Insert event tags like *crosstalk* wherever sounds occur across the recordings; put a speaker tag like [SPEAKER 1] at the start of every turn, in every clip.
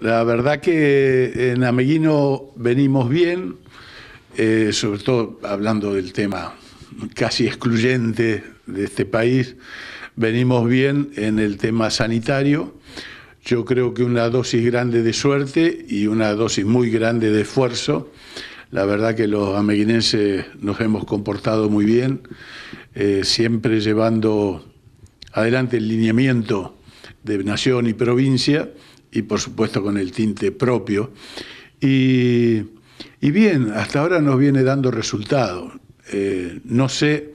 [SPEAKER 1] La verdad que eh, en Ameguino venimos bien, eh, sobre todo hablando del tema casi excluyente de este país, venimos bien en el tema sanitario. Yo creo que una dosis grande de suerte y una dosis muy grande de esfuerzo. La verdad que los ameguinenses nos hemos comportado muy bien, eh, siempre llevando adelante el lineamiento de nación y provincia y por supuesto con el tinte propio. Y, bien, hasta ahora nos viene dando resultado. Eh, no sé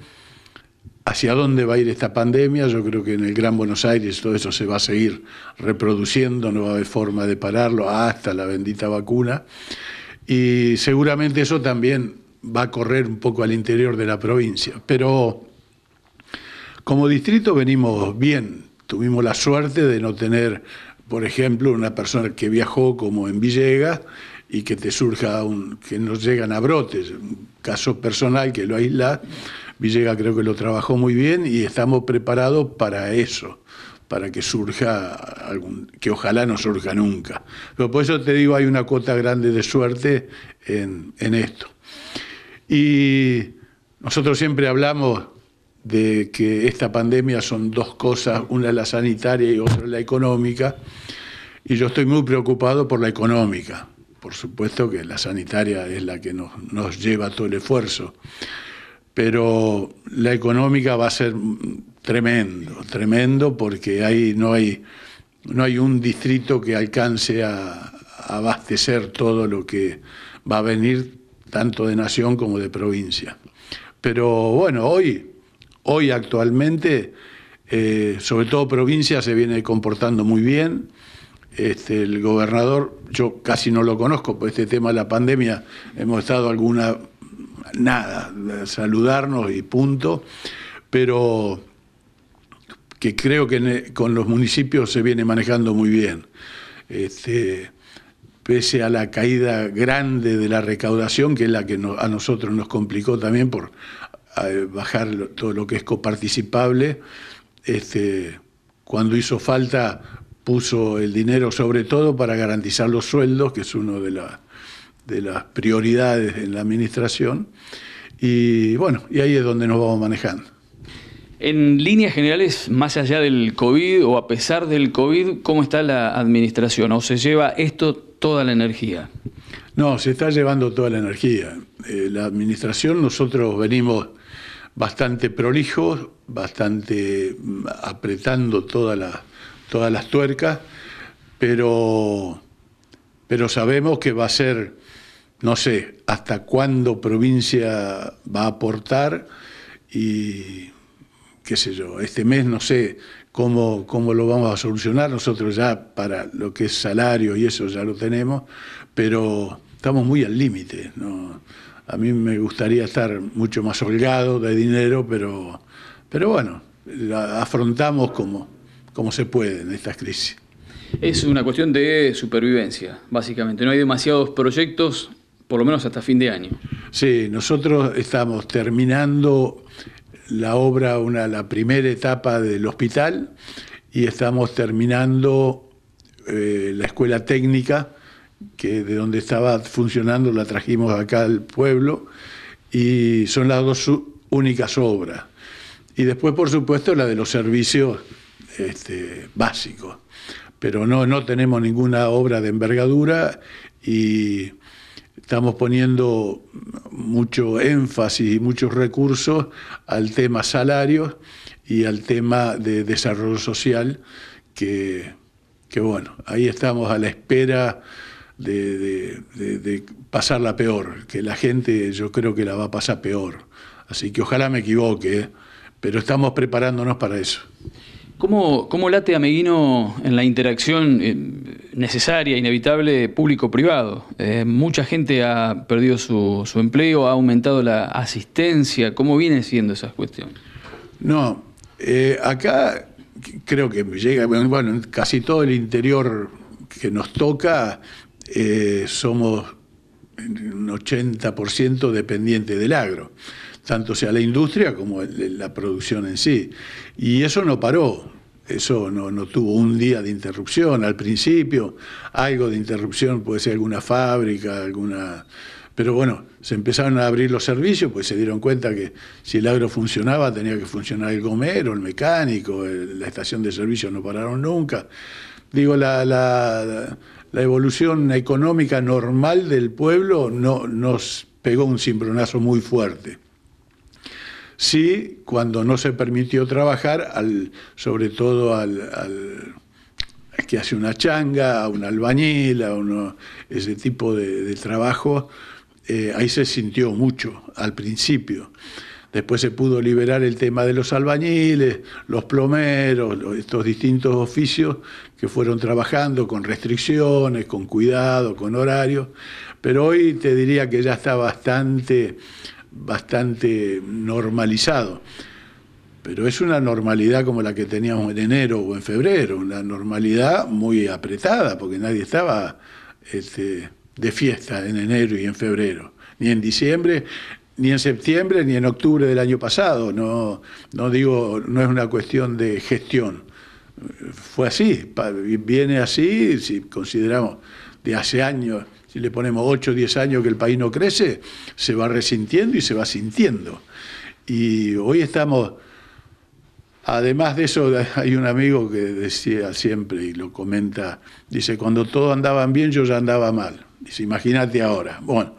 [SPEAKER 1] hacia dónde va a ir esta pandemia, yo creo que en el Gran Buenos Aires todo eso se va a seguir reproduciendo, no va a haber forma de pararlo hasta la bendita vacuna. Y seguramente eso también va a correr un poco al interior de la provincia. Pero como distrito venimos bien, tuvimos la suerte de no tener por ejemplo, una persona que viajó como en Villegas y que te surja un, que nos llegan a brotes, un caso personal que lo aísla, Villegas creo que lo trabajó muy bien y estamos preparados para eso, para que surja algún, que ojalá no surja nunca. Pero por eso te digo, hay una cuota grande de suerte en, en esto. Y nosotros siempre hablamos de que esta pandemia son dos cosas, una la sanitaria y otra la económica, y yo estoy muy preocupado por la económica. Por supuesto que la sanitaria es la que nos, nos lleva todo el esfuerzo, pero la económica va a ser tremendo, tremendo porque ahí no hay, no hay un distrito que alcance a abastecer todo lo que va a venir tanto de nación como de provincia. Pero bueno, hoy Hoy actualmente, eh, sobre todo provincia, se viene comportando muy bien. Este, el gobernador, yo casi no lo conozco, por este tema de la pandemia hemos estado alguna, nada, saludarnos y punto, pero que creo que e, con los municipios se viene manejando muy bien. Este, pese a la caída grande de la recaudación, que es la que a nosotros nos complicó también por bajar todo lo que es coparticipable. Este, cuando hizo falta, puso el dinero sobre todo para garantizar los sueldos, que es una de, de las prioridades en la administración. Y bueno, y ahí es donde nos vamos manejando.
[SPEAKER 2] En líneas generales, más allá del COVID o a pesar del COVID, ¿cómo está la administración? ¿O se lleva esto toda la energía?
[SPEAKER 1] No, se está llevando toda la energía. Eh, la administración, nosotros venimos bastante prolijos, bastante mm, apretando todas las, todas las tuercas, pero, pero sabemos que va a ser, no sé, hasta cuándo provincia va a aportar y qué sé yo, este mes no sé cómo, cómo lo vamos a solucionar, nosotros ya para lo que es salario y eso ya lo tenemos, pero estamos muy al límite, ¿no? A mí me gustaría estar mucho más holgado de dinero, pero, pero bueno, afrontamos como, como se puede en estas crisis.
[SPEAKER 2] Es una cuestión de supervivencia, básicamente. No hay demasiados proyectos, por lo menos hasta fin de año. Sí,
[SPEAKER 1] nosotros estamos terminando la obra, una, la primera etapa del hospital, y estamos terminando eh, la escuela técnica que de donde estaba funcionando la trajimos acá al pueblo y son las dos únicas obras. Y después, por supuesto, la de los servicios este, básicos. Pero no, no tenemos ninguna obra de envergadura y estamos poniendo mucho énfasis y muchos recursos al tema salarios y al tema de desarrollo social, que, que bueno, ahí estamos a la espera de, pasarla peor, que la gente yo creo que la va a pasar peor. Así que ojalá me equivoque, pero estamos preparándonos para eso.
[SPEAKER 2] ¿Cómo, cómo late Ameguino en la interacción eh, necesaria, inevitable, público-privado? Eh, mucha gente ha perdido su, empleo, ha aumentado la asistencia. ¿Cómo viene siendo esas cuestiones?
[SPEAKER 1] No, eh, acá creo que llega, bueno, casi todo el interior que nos toca eh, somos un 80% dependiente del agro, tanto sea la industria como la producción en sí. Y eso no paró, eso no, tuvo un día de interrupción al principio, algo de interrupción puede ser alguna fábrica, alguna... Pero bueno, se empezaron a abrir los servicios, pues se dieron cuenta que si el agro funcionaba tenía que funcionar el gomero, el mecánico, la estación de servicio no pararon nunca. Digo, la, la evolución económica normal del pueblo nos pegó un cimbronazo muy fuerte. Sí, cuando no se permitió trabajar, sobre todo al, que hace una changa, a un albañil, a ese tipo de, trabajo, eh, ahí se sintió mucho al principio. Después se pudo liberar el tema de los albañiles, los plomeros, estos distintos oficios que fueron trabajando con restricciones, con cuidado, con horarios. Pero hoy te diría que ya está bastante, bastante normalizado. Pero es una normalidad como la que teníamos en enero o en febrero, una normalidad muy apretada, porque nadie estaba este, de fiesta en enero y en febrero, ni en diciembre, ni en septiembre ni en octubre del año pasado. No, no digo, no es una cuestión de gestión. Fue así, viene así, si consideramos de hace años, si le ponemos 8 o 10 años que el país no crece, se va resintiendo y se va sintiendo. Y hoy estamos, además de eso, *laughs* hay un amigo que decía siempre y lo comenta, dice, cuando todo andaban bien yo ya andaba mal. Dice, imagínate ahora. Bueno,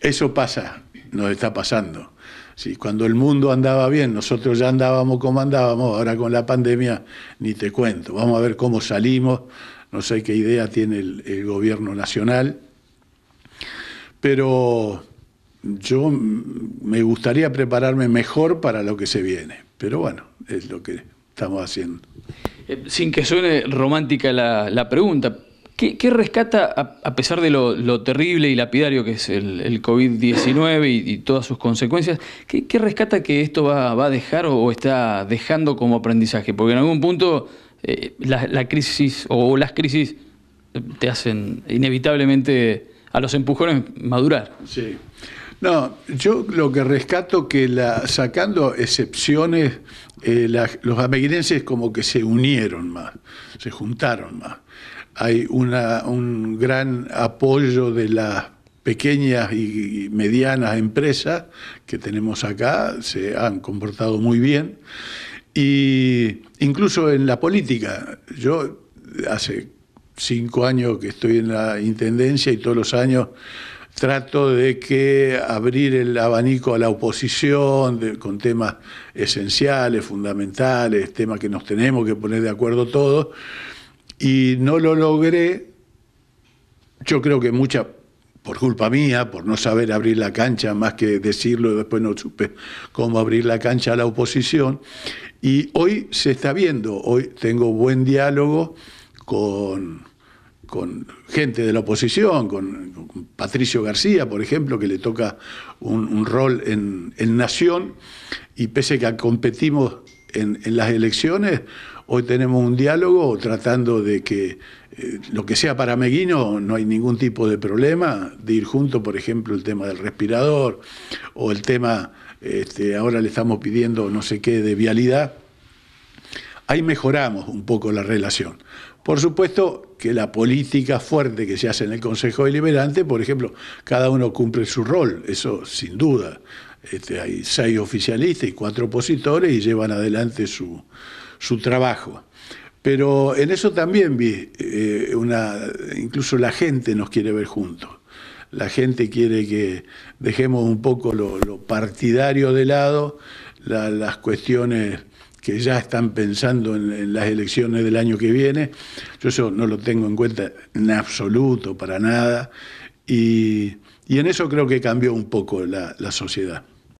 [SPEAKER 1] eso pasa nos está pasando. Sí, cuando el mundo andaba bien, nosotros ya andábamos como andábamos, ahora con la pandemia ni te cuento. Vamos a ver cómo salimos, no sé qué idea tiene el, gobierno nacional, pero yo me gustaría prepararme mejor para lo que se viene, pero bueno, es lo que estamos haciendo.
[SPEAKER 2] Eh, sin que suene romántica la pregunta, ¿Qué, rescata, a, pesar de lo, terrible y lapidario que es el, COVID-19 y, todas sus consecuencias, ¿qué, rescata que esto va, a dejar o, está dejando como aprendizaje? Porque en algún punto eh, la, crisis o las crisis te hacen inevitablemente a los empujones madurar. Sí.
[SPEAKER 1] No, yo lo que rescato que sacando excepciones, eh, los ameguinenses como que se unieron más, se juntaron más hay un gran apoyo de las pequeñas y medianas empresas que tenemos acá, se han comportado muy bien, y incluso en la política. Yo hace cinco años que estoy en la Intendencia y todos los años trato de que abrir el abanico a la oposición con temas esenciales, fundamentales, temas que nos tenemos que poner de acuerdo todos y no lo logré, yo creo que mucha por culpa mía, por no saber abrir la cancha, más que decirlo, después no supe cómo abrir la cancha a la oposición. Y hoy se está viendo, hoy tengo buen diálogo con, gente de la oposición, con, Patricio García, por ejemplo, que le toca un, rol en, Nación, y pese a que competimos en, en las elecciones, Hoy tenemos un diálogo tratando de que eh, lo que sea para Meguino no hay ningún tipo de problema, de ir junto, por ejemplo, el tema del respirador o el tema, este, ahora le estamos pidiendo no sé qué de vialidad. Ahí mejoramos un poco la relación. Por supuesto que la política fuerte que se hace en el Consejo Deliberante, por ejemplo, cada uno cumple su rol, eso sin duda. Este, hay seis oficialistas y cuatro opositores y llevan adelante su, su trabajo. Pero en eso también vi eh, una, incluso la gente nos quiere ver juntos. La gente quiere que dejemos un poco lo, partidario de lado, las cuestiones que ya están pensando en, las elecciones del año que viene. Yo eso no lo tengo en cuenta en absoluto, para nada. Y, en eso creo que cambió un poco la sociedad.